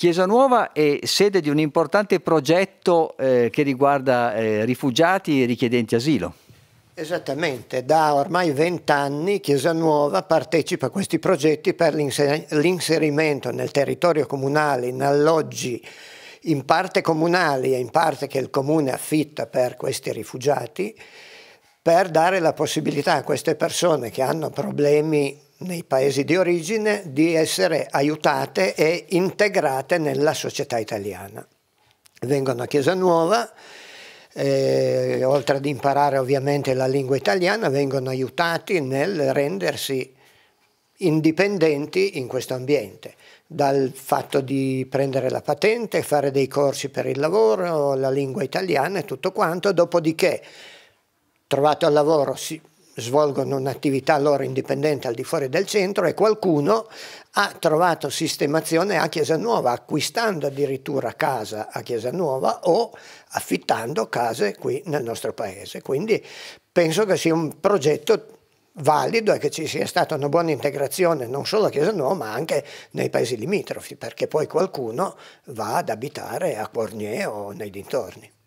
Chiesa Nuova è sede di un importante progetto eh, che riguarda eh, rifugiati e richiedenti asilo. Esattamente, da ormai vent'anni Chiesa Nuova partecipa a questi progetti per l'inserimento nel territorio comunale in alloggi in parte comunali e in parte che il comune affitta per questi rifugiati, per dare la possibilità a queste persone che hanno problemi nei paesi di origine di essere aiutate e integrate nella società italiana. Vengono a Chiesa Nuova, eh, oltre ad imparare ovviamente la lingua italiana, vengono aiutati nel rendersi indipendenti in questo ambiente, dal fatto di prendere la patente, fare dei corsi per il lavoro, la lingua italiana e tutto quanto, dopodiché trovato al lavoro si svolgono un'attività loro indipendente al di fuori del centro e qualcuno ha trovato sistemazione a Chiesa Nuova, acquistando addirittura casa a Chiesa Nuova o affittando case qui nel nostro paese. Quindi penso che sia un progetto valido e che ci sia stata una buona integrazione non solo a Chiesa Nuova ma anche nei paesi limitrofi, perché poi qualcuno va ad abitare a Cornier o nei dintorni.